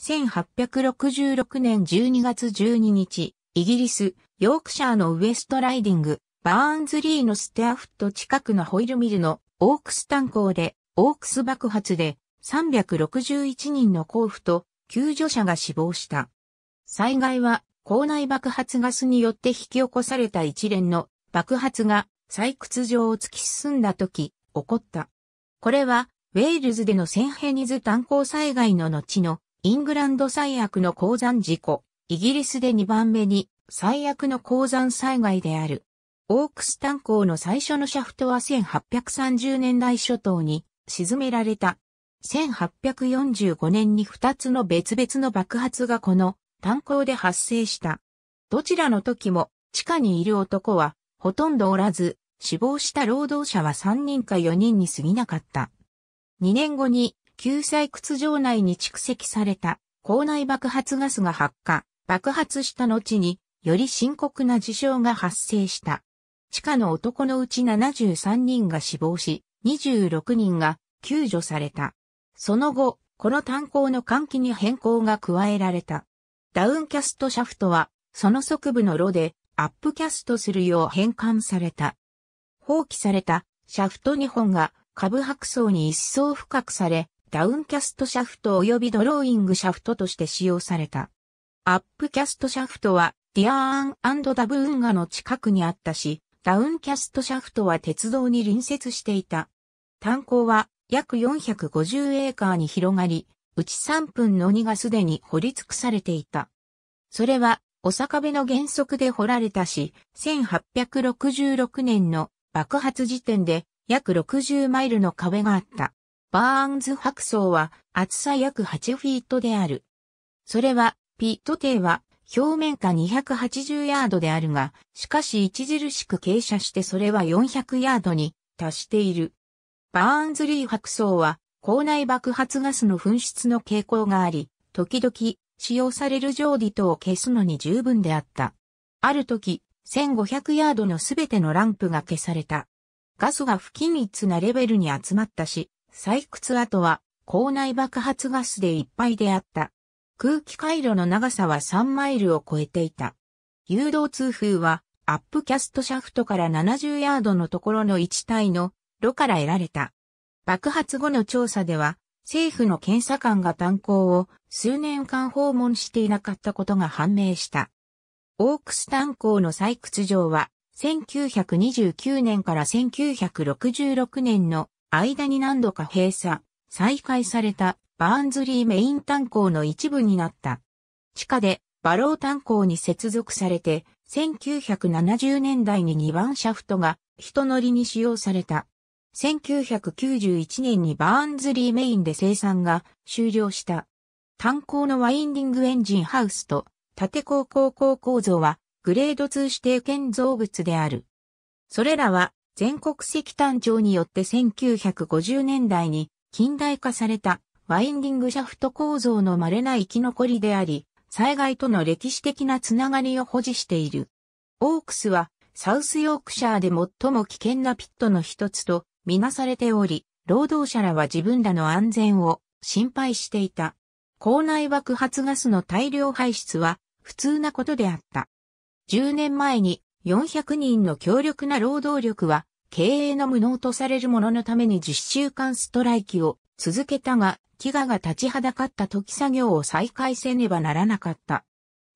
1866年12月12日、イギリス、ヨークシャーのウエストライディング、バーンズリーのステアフット近くのホイルミルのオークス炭鉱で、オークス爆発で361人の交付と救助者が死亡した。災害は、校内爆発ガスによって引き起こされた一連の爆発が採掘場を突き進んだ時、起こった。これは、ウェールズでのセンヘニズ炭鉱災害の後のイングランド最悪の鉱山事故、イギリスで2番目に最悪の鉱山災害である。オークス炭鉱の最初のシャフトは1830年代初頭に沈められた。1845年に2つの別々の爆発がこの炭鉱で発生した。どちらの時も地下にいる男はほとんどおらず、死亡した労働者は3人か4人に過ぎなかった。2年後に旧採掘場内に蓄積された校内爆発ガスが発火、爆発した後により深刻な事象が発生した。地下の男のうち73人が死亡し、26人が救助された。その後、この炭鉱の換気に変更が加えられた。ダウンキャストシャフトは、その側部の炉でアップキャストするよう変換された。放棄されたシャフト2本が下部白層に一層深くされ、ダウンキャストシャフト及びドローイングシャフトとして使用された。アップキャストシャフトはディアーンダブーンガの近くにあったし、ダウンキャストシャフトは鉄道に隣接していた。炭鉱は約450エーカーに広がり、うち3分の2がすでに掘り尽くされていた。それは、お坂部の原則で掘られたし、1866年の爆発時点で約60マイルの壁があった。バーンズ白層は厚さ約8フィートである。それは、ピット底は表面下280ヤードであるが、しかし著しく傾斜してそれは400ヤードに達している。バーンズリー白層は、校内爆発ガスの噴出の傾向があり、時々使用される上デトを消すのに十分であった。ある時、1500ヤードのすべてのランプが消された。ガスが不均一なレベルに集まったし、採掘跡は校内爆発ガスでいっぱいであった。空気回路の長さは3マイルを超えていた。誘導通風はアップキャストシャフトから70ヤードのところの一体の炉から得られた。爆発後の調査では政府の検査官が炭鉱を数年間訪問していなかったことが判明した。オークス炭鉱の採掘場は1929年から1966年の間に何度か閉鎖、再開されたバーンズリーメイン炭鉱の一部になった。地下でバロー炭鉱に接続されて、1970年代に2番シャフトが人乗りに使用された。1991年にバーンズリーメインで生産が終了した。炭鉱のワインディングエンジンハウスと縦高高校構造はグレード2指定建造物である。それらは全国石炭町によって1950年代に近代化されたワインディングシャフト構造の稀な生き残りであり、災害との歴史的なつながりを保持している。オークスはサウスヨークシャーで最も危険なピットの一つとみなされており、労働者らは自分らの安全を心配していた。校内爆発ガスの大量排出は普通なことであった。10年前に400人の強力な労働力は経営の無能とされる者のために10週間ストライキを続けたが、飢餓が立ちはだかった時作業を再開せねばならなかった。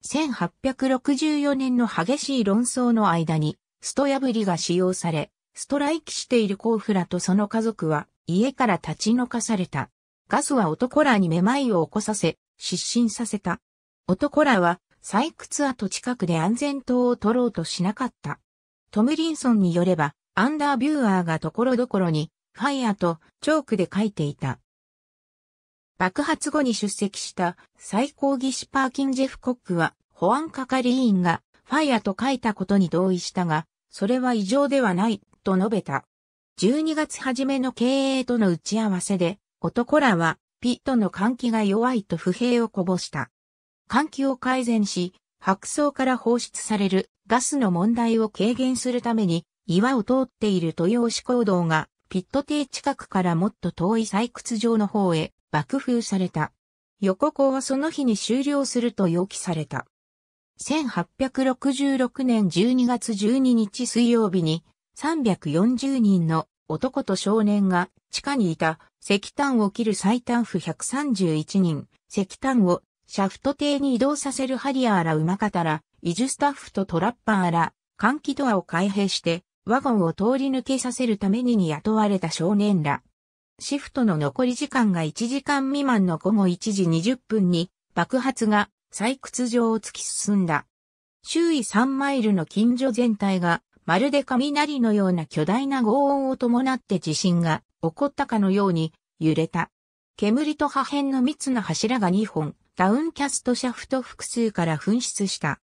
1864年の激しい論争の間に、スト破りが使用され、ストライキしているコーフラとその家族は家から立ち退かされた。ガスは男らにめまいを起こさせ、失神させた。男らは採掘跡近くで安全灯を取ろうとしなかった。トムリンソンによれば、アンダービューアーが所々に、ファイアとチョークで書いていた。爆発後に出席した最高技師パーキンジェフコックは、保安係員がファイアと書いたことに同意したが、それは異常ではない、と述べた。12月初めの経営との打ち合わせで、男らは、ピットの換気が弱いと不平をこぼした。換気を改善し、白層から放出されるガスの問題を軽減するために、岩を通っている豊吉坑堂が、ピット堤近くからもっと遠い採掘場の方へ爆風された。横行はその日に終了すると予期された。1866年12月12日水曜日に340人の男と少年が地下にいた石炭を切る最短府131人、石炭をシャフト艇に移動させるハリアーら馬方ら、移住スタッフとトラッパーら、換気ドアを開閉して、ワゴンを通り抜けさせるためにに雇われた少年ら。シフトの残り時間が1時間未満の午後1時20分に爆発が採掘場を突き進んだ。周囲3マイルの近所全体がまるで雷のような巨大な轟音を伴って地震が起こったかのように揺れた。煙と破片の密な柱が2本、ダウンキャストシャフト複数から噴出した。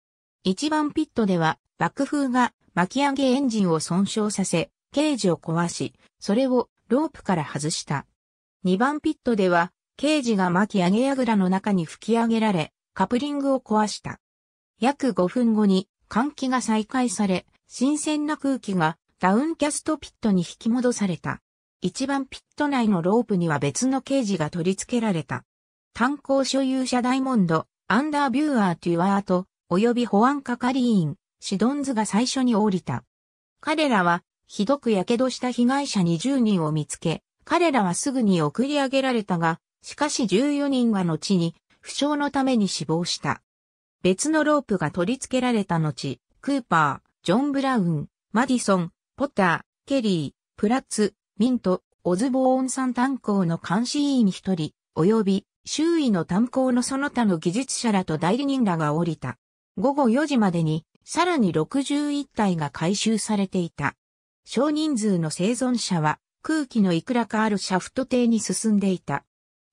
1番ピットでは爆風が巻き上げエンジンを損傷させ、ケージを壊し、それをロープから外した。2番ピットでは、ケージが巻き上げ櫓の中に吹き上げられ、カプリングを壊した。約5分後に換気が再開され、新鮮な空気がダウンキャストピットに引き戻された。1番ピット内のロープには別のケージが取り付けられた。炭鉱所有者ダイモンド、アンダービューアー・テュワート、及び保安係員、シドンズが最初に降りた。彼らは、ひどく火傷した被害者20人を見つけ、彼らはすぐに送り上げられたが、しかし14人は後に、負傷のために死亡した。別のロープが取り付けられた後、クーパー、ジョン・ブラウン、マディソン、ポッター、ケリー、プラッツ、ミント、オズボーンさん炭鉱の監視員一人、及び周囲の炭鉱のその他の技術者らと代理人らが降りた。午後4時までに、さらに61体が回収されていた。少人数の生存者は、空気のいくらかあるシャフト邸に進んでいた。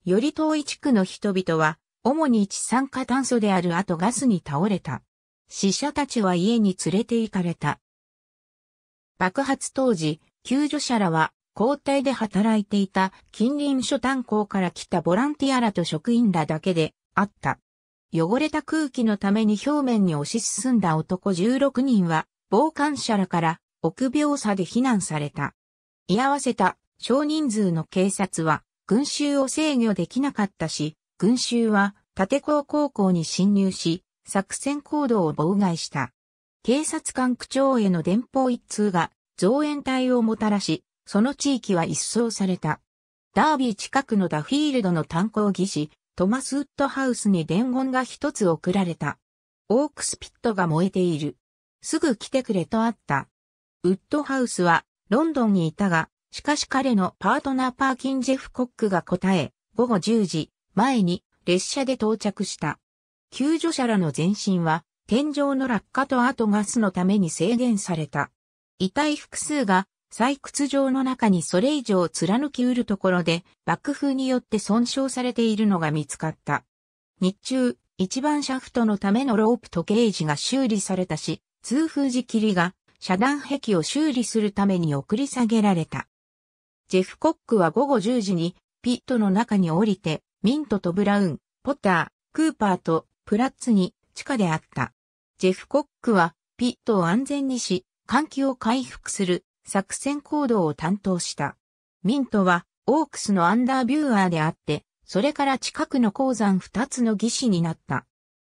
より遠い地区の人々は、主に一酸化炭素である後ガスに倒れた。死者たちは家に連れて行かれた。爆発当時、救助者らは交代で働いていた近隣諸炭鉱から来たボランティアらと職員らだけであった。汚れた空気のために表面に押し進んだ男16人は、傍観者らから臆病さで非難された。居合わせた少人数の警察は、群衆を制御できなかったし、群衆は立高高校に侵入し、作戦行動を妨害した。警察官区長への電報一通が増援隊をもたらし、その地域は一掃された。ダービー近くのダフィールドの炭鉱技師、トマスウッドハウスに伝言が一つ送られた。オークスピットが燃えている。すぐ来てくれとあった。ウッドハウスはロンドンにいたが、しかし彼のパートナーパーキンジェフ・コックが答え、午後10時前に列車で到着した。救助者らの前進は天井の落下と後ガスのために制限された。遺体複数が採掘場の中にそれ以上貫き得るところで爆風によって損傷されているのが見つかった。日中、一番シャフトのためのロープとゲージが修理されたし、通風時切が遮断壁を修理するために送り下げられた。ジェフ・コックは午後10時にピットの中に降りて、ミントとブラウン、ポッター、クーパーとプラッツに地下であった。ジェフ・コックはピットを安全にし、換気を回復する作戦行動を担当した。ミントはオークスのアンダービューアーであって、それから近くの鉱山二つの技師になった。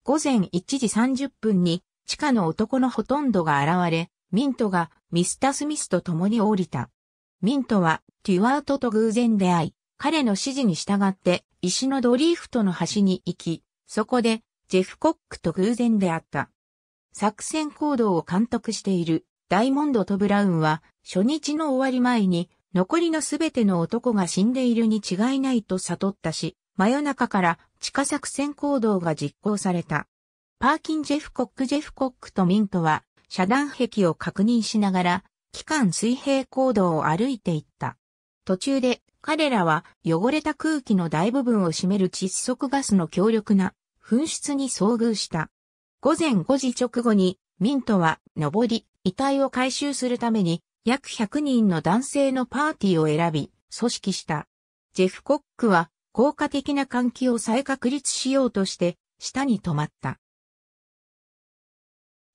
午前1時30分に地下の男のほとんどが現れ、ミントがミスタスミスと共に降りた。ミントはテュワートと偶然出会い、彼の指示に従って石のドリーフトの端に行き、そこでジェフ・コックと偶然出会った。作戦行動を監督しているダイモンドとブラウンは、初日の終わり前に、残りのすべての男が死んでいるに違いないと悟ったし、真夜中から地下作戦行動が実行された。パーキン・ジェフコック・ジェフコックとミントは、遮断壁を確認しながら、期間水平行動を歩いていった。途中で、彼らは汚れた空気の大部分を占める窒息ガスの強力な噴出に遭遇した。午前5時直後に、ミントは、上り、遺体を回収するために約100人の男性のパーティーを選び、組織した。ジェフ・コックは効果的な換気を再確立しようとして、下に止まった。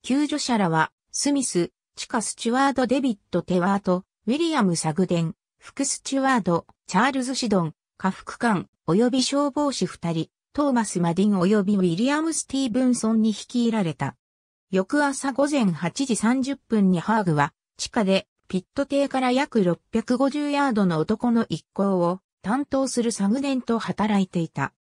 救助者らは、スミス、地下スチュワード・デビット・テワート、ウィリアム・サグデン、副スチュワード、チャールズ・シドン、下腹官、及び消防士二人、トーマス・マディン及びウィリアム・スティーブンソンに率いられた。翌朝午前8時30分にハーグは、地下で、ピット艇から約650ヤードの男の一行を担当するサグデンと働いていた。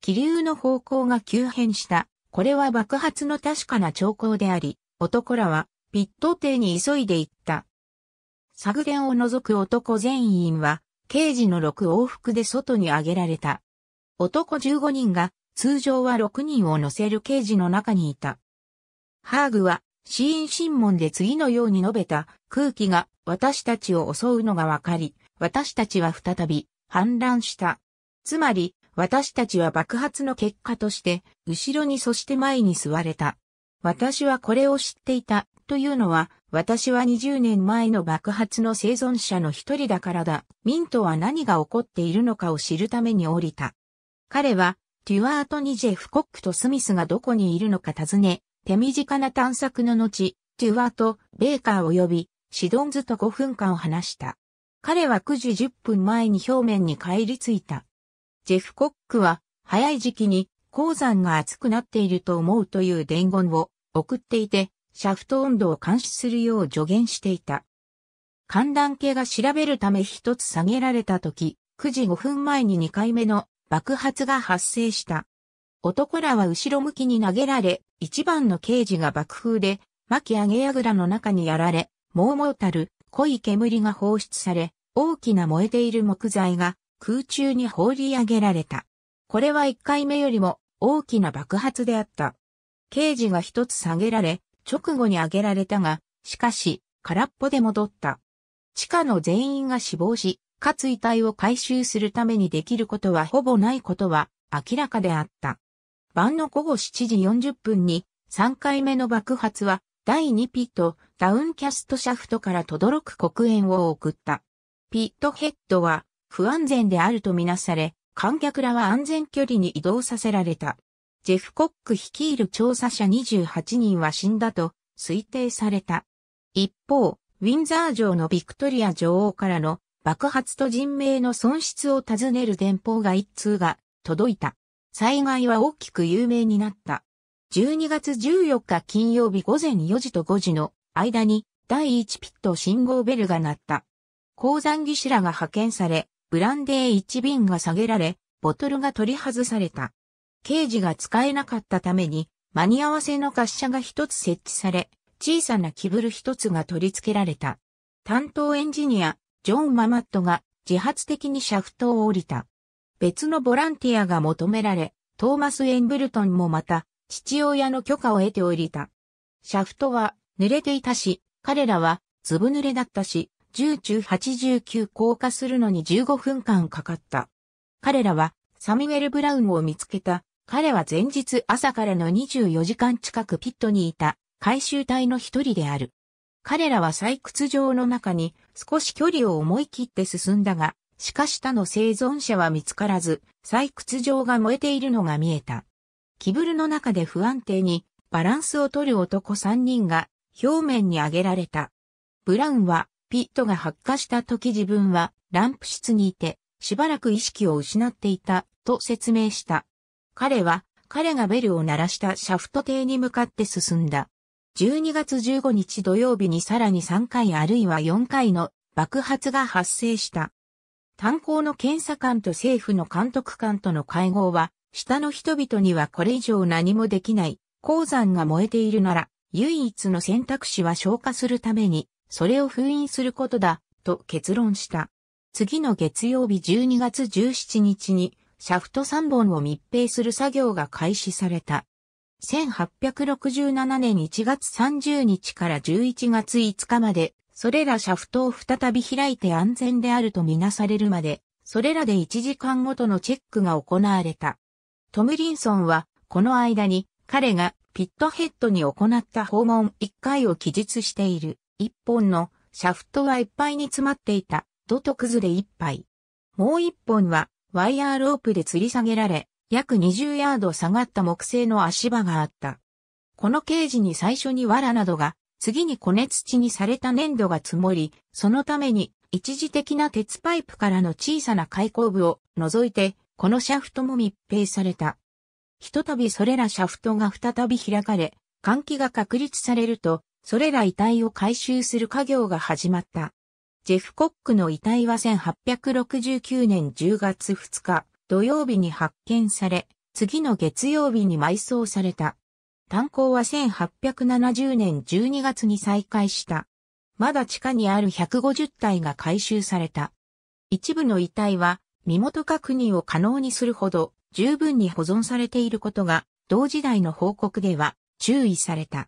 気流の方向が急変した。これは爆発の確かな兆候であり、男らはピット艇に急いで行った。サグデンを除く男全員は、刑事の6往復で外に上げられた。男15人が、通常は6人を乗せる刑事の中にいた。ハーグは、死因審問で次のように述べた空気が私たちを襲うのがわかり、私たちは再び氾濫した。つまり、私たちは爆発の結果として、後ろにそして前に座れた。私はこれを知っていた、というのは、私は20年前の爆発の生存者の一人だからだ。ミントは何が起こっているのかを知るために降りた。彼は、テュワートニジェフ・コックとスミスがどこにいるのか尋ね、手短な探索の後、トゥワとベーカー及びシドンズと5分間を話した。彼は9時10分前に表面に帰り着いた。ジェフ・コックは早い時期に鉱山が熱くなっていると思うという伝言を送っていて、シャフト温度を監視するよう助言していた。寒暖計が調べるため一つ下げられた時、9時5分前に2回目の爆発が発生した。男らは後ろ向きに投げられ、一番の刑事が爆風で、巻き上げ櫓の中にやられ、もうもうたる濃い煙が放出され、大きな燃えている木材が空中に放り上げられた。これは一回目よりも大きな爆発であった。刑事が一つ下げられ、直後に上げられたが、しかし、空っぽで戻った。地下の全員が死亡し、かつ遺体を回収するためにできることはほぼないことは明らかであった。晩の午後7時40分に3回目の爆発は第2ピットダウンキャストシャフトから轟く黒煙を送った。ピットヘッドは不安全であるとみなされ、観客らは安全距離に移動させられた。ジェフ・コック率いる調査者28人は死んだと推定された。一方、ウィンザー城のビクトリア女王からの爆発と人命の損失を尋ねる電報が一通が届いた。災害は大きく有名になった。12月14日金曜日午前4時と5時の間に第1ピット信号ベルが鳴った。鉱山技師らが派遣され、ブランデー1瓶が下げられ、ボトルが取り外された。刑事が使えなかったために、間に合わせの滑車が一つ設置され、小さなキブル一つが取り付けられた。担当エンジニア、ジョン・ママットが自発的にシャフトを降りた。別のボランティアが求められ、トーマス・エンブルトンもまた、父親の許可を得ておりた。シャフトは濡れていたし、彼らはずぶ濡れだったし、10中89降下するのに15分間かかった。彼らはサミュエル・ブラウンを見つけた。彼は前日朝からの24時間近くピットにいた回収隊の一人である。彼らは採掘場の中に少し距離を思い切って進んだが、しかし他の生存者は見つからず、採掘場が燃えているのが見えた。キブルの中で不安定にバランスを取る男3人が表面に上げられた。ブラウンはピットが発火した時自分はランプ室にいてしばらく意識を失っていたと説明した。彼は彼がベルを鳴らしたシャフト艇に向かって進んだ。12月15日土曜日にさらに3回あるいは4回の爆発が発生した。炭鉱の検査官と政府の監督官との会合は、下の人々にはこれ以上何もできない、鉱山が燃えているなら、唯一の選択肢は消化するために、それを封印することだ、と結論した。次の月曜日12月17日に、シャフト3本を密閉する作業が開始された。1867年1月30日から11月5日までそれらシャフトを再び開いて安全であるとみなされるまで、それらで1時間ごとのチェックが行われた。トムリンソンは、この間に、彼がピットヘッドに行った訪問1回を記述している。1本のシャフトはいっぱいに詰まっていた。ドトクズで1杯。もう1本は、ワイヤーロープで吊り下げられ、約20ヤード下がった木製の足場があった。このケージに最初に藁などが次に骨土にされた粘土が積もり、そのために一時的な鉄パイプからの小さな開口部を除いて、このシャフトも密閉された。ひとたびそれらシャフトが再び開かれ、換気が確立されると、それら遺体を回収する家業が始まった。ジェフ・コックの遺体は1869年10月2日土曜日に発見され、次の月曜日に埋葬された。炭鉱は1870年12月に再開した。まだ地下にある150体が回収された。一部の遺体は身元確認を可能にするほど十分に保存されていることが同時代の報告では注意された。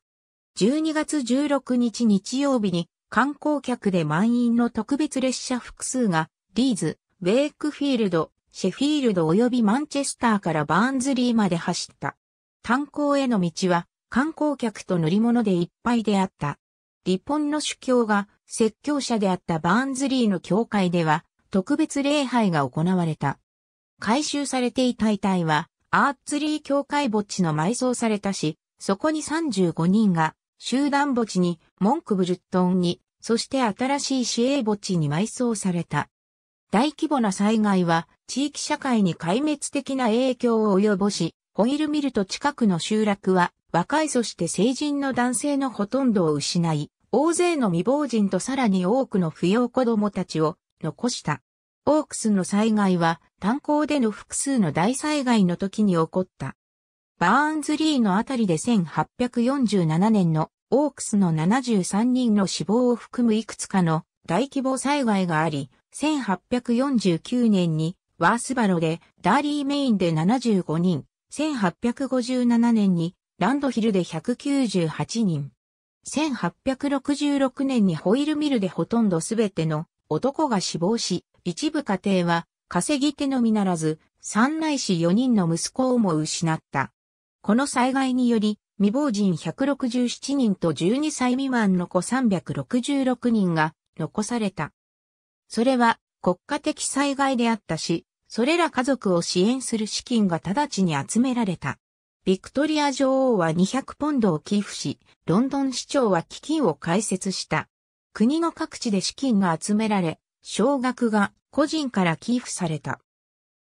12月16日日曜日に観光客で満員の特別列車複数がリーズ、ウェイクフィールド、シェフィールド及びマンチェスターからバーンズリーまで走った。炭鉱への道は観光客と乗り物でいっぱいであった。リポンの主教が説教者であったバーンズリーの教会では特別礼拝が行われた。回収されていた遺体はアーツリー教会墓地の埋葬されたし、そこに35人が集団墓地にモンクブルットンに、そして新しい市営墓地に埋葬された。大規模な災害は地域社会に壊滅的な影響を及ぼし、ホイルミルと近くの集落は、若いそして成人の男性のほとんどを失い、大勢の未亡人とさらに多くの扶養子供たちを残した。オークスの災害は炭鉱での複数の大災害の時に起こった。バーンズリーのあたりで1847年のオークスの73人の死亡を含むいくつかの大規模災害があり、1849年にワースバロでダーリーメインで75人、1857年にランドヒルで198人。1866年にホイールミルでほとんどすべての男が死亡し、一部家庭は稼ぎ手のみならず、三内子四人の息子をも失った。この災害により、未亡人167人と12歳未満の子366人が残された。それは国家的災害であったし、それら家族を支援する資金が直ちに集められた。ビクトリア女王は200ポンドを寄付し、ロンドン市長は基金を開設した。国の各地で資金が集められ、少額が個人から寄付された。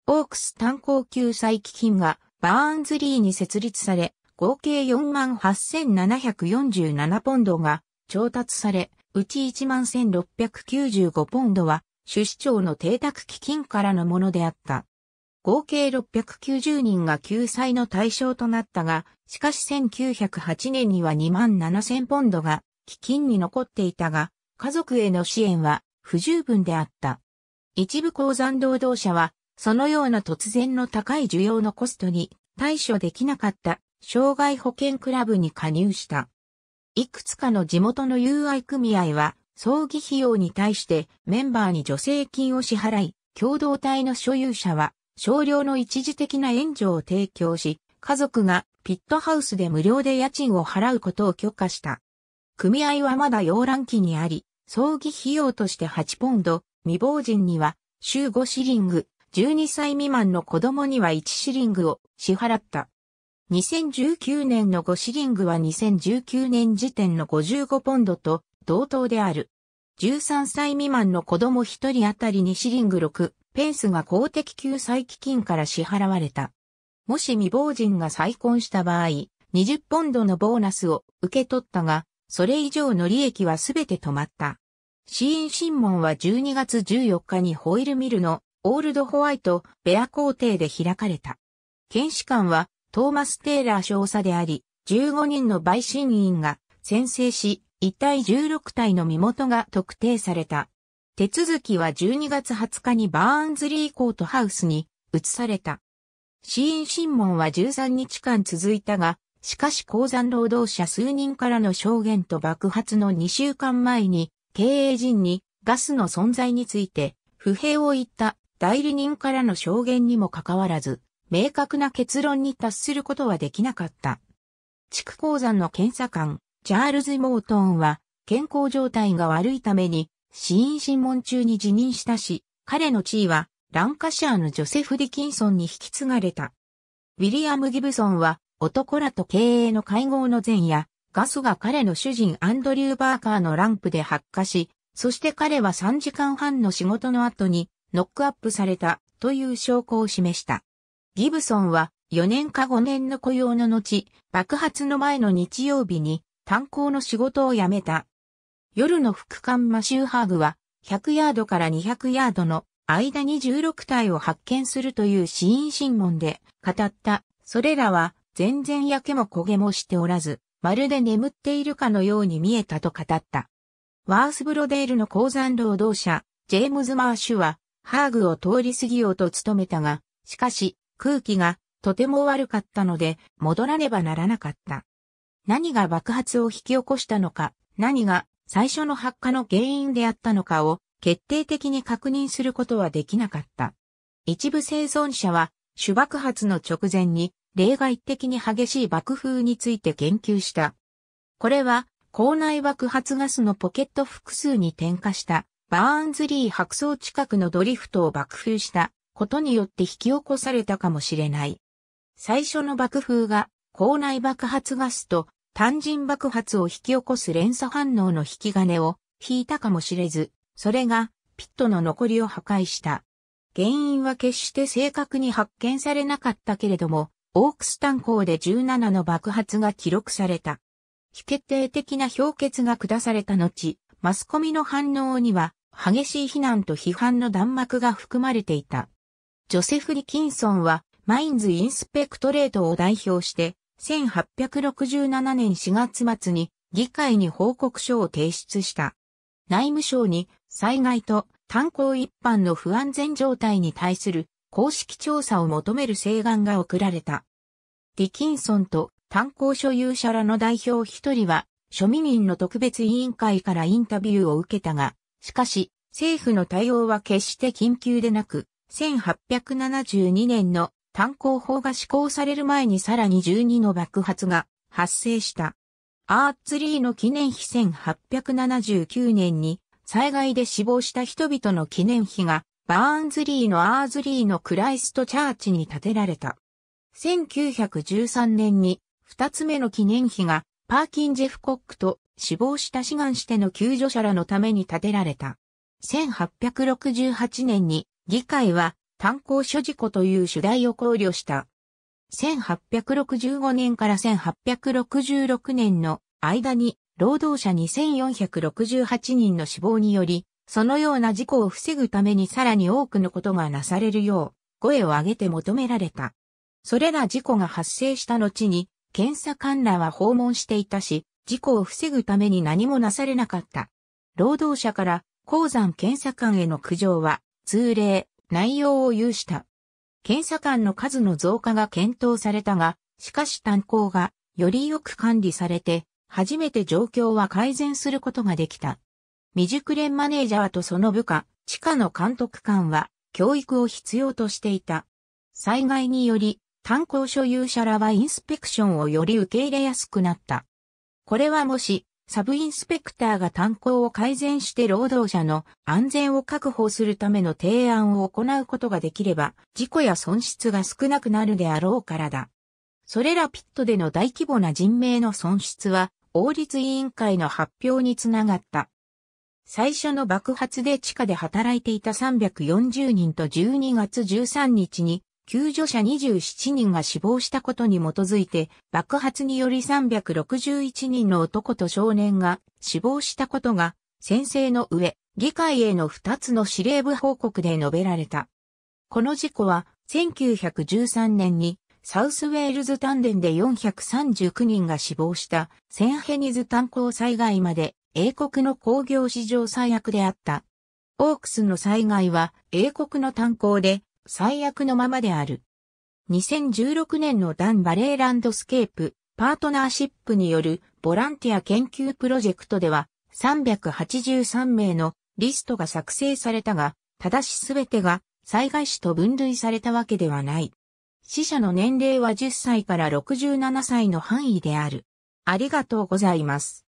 オークス炭鉱救済基金がバーンズリーに設立され、合計48,747ポンドが調達され、うち11,695ポンドは主市長の邸宅基金からのものであった。合計690人が救済の対象となったが、しかし1908年には2万7000ポンドが基金に残っていたが、家族への支援は不十分であった。一部鉱山労働者は、そのような突然の高い需要のコストに対処できなかった障害保険クラブに加入した。いくつかの地元の友愛組合は葬儀費用に対してメンバーに助成金を支払い、共同体の所有者は少量の一時的な援助を提供し、家族がピットハウスで無料で家賃を払うことを許可した。組合はまだ要覧期にあり、葬儀費用として8ポンド、未亡人には週5シリング、12歳未満の子供には1シリングを支払った。2019年の5シリングは2019年時点の55ポンドと同等である。13歳未満の子供1人あたりにシリング6ペースが公的救済基金から支払われた。もし未亡人が再婚した場合、20ポンドのボーナスを受け取ったが、それ以上の利益はすべて止まった。死因審問は12月14日にホイルミルのオールドホワイトベア皇帝で開かれた。検視官はトーマス・テイラー少佐であり、15人の陪審員が宣誓し、遺体16体の身元が特定された。手続きは12月20日にバーンズリーコートハウスに移された。死因審問は13日間続いたが、しかし鉱山労働者数人からの証言と爆発の2週間前に、経営陣にガスの存在について不平を言った代理人からの証言にもかかわらず、明確な結論に達することはできなかった。地区鉱山の検査官、チャールズ・モートンは健康状態が悪いために死因審問中に辞任したし、彼の地位はランカシャーのジョセフ・ディキンソンに引き継がれた。ウィリアム・ギブソンは男らと経営の会合の前夜、ガスが彼の主人アンドリュー・バーカーのランプで発火し、そして彼は3時間半の仕事の後にノックアップされたという証拠を示した。ギブソンは4年か5年の雇用の後、爆発の前の日曜日に炭鉱の仕事を辞めた。夜の副官マシューハーグは、100ヤードから200ヤードの間に16体を発見するという死因審問で語った。それらは全然焼けも焦げもしておらず、まるで眠っているかのように見えたと語った。ワースブロデールの鉱山労働者、ジェームズ・マーシュは、ハーグを通り過ぎようと努めたが、しかし、空気がとても悪かったので、戻らねばならなかった。何が爆発を引き起こしたのか、何が最初の発火の原因であったのかを決定的に確認することはできなかった。一部生存者は、主爆発の直前に例外的に激しい爆風について言及した。これは、校内爆発ガスのポケット複数に点火したバーンズリー白装近くのドリフトを爆風したことによって引き起こされたかもしれない。最初の爆風が口内爆発ガスと単人爆発を引き起こす連鎖反応の引き金を引いたかもしれず、それがピットの残りを破壊した。原因は決して正確に発見されなかったけれども、オークス炭鉱で17の爆発が記録された。非決定的な評決が下された後、マスコミの反応には激しい非難と批判の弾幕が含まれていた。ジョセフ・リキンソンはマインズ・インスペクトレートを代表して1867年4月末に議会に報告書を提出した。内務省に災害と炭鉱一般の不安全状態に対する公式調査を求める請願が送られた。ディキンソンと炭鉱所有者らの代表一人は庶民民の特別委員会からインタビューを受けたが、しかし政府の対応は決して緊急でなく、1872年の炭鉱法が施行される前にさらに12の爆発が発生した。アーツリーの記念碑1879年に災害で死亡した人々の記念碑がバーンズリーのアーズリーのクライストチャーチに建てられた。1913年に2つ目の記念碑がパーキン・ジェフコックと死亡した志願しての救助者らのために建てられた。1868年に議会は炭鉱所事故という主題を考慮した。1865年から1866年の間に労働者2468人の死亡により、そのような事故を防ぐためにさらに多くのことがなされるよう、声を上げて求められた。それら事故が発生した後に、検査官らは訪問していたし、事故を防ぐために何もなされなかった。労働者から鉱山検査官への苦情は、通例、内容を有した。検査官の数の増加が検討されたが、しかし炭鉱がよりよく管理されて、初めて状況は改善することができた。未熟練マネージャーとその部下、地下の監督官は教育を必要としていた。災害により、炭鉱所有者らはインスペクションをより受け入れやすくなった。これはもし、サブインスペクターが炭鉱を改善して労働者の安全を確保するための提案を行うことができれば、事故や損失が少なくなるであろうからだ。それらピットでの大規模な人命の損失は、王立委員会の発表につながった。最初の爆発で地下で働いていた340人と12月13日に救助者27人が死亡したことに基づいて、爆発により361人の男と少年が死亡したことが、先生の上、議会への2つの司令部報告で述べられた。この事故は、1913年に、サウスウェールズ丹田で439人が死亡したセンヘニズ炭鉱災害まで英国の工業史上最悪であった。オークスの災害は英国の炭鉱で最悪のままである。2016年のダン・バレーランドスケープ、パートナーシップによるボランティア研究プロジェクトでは、383名のリストが作成されたが、ただしすべてが災害死と分類されたわけではない。死者の年齢は10歳から67歳の範囲である。ありがとうございます。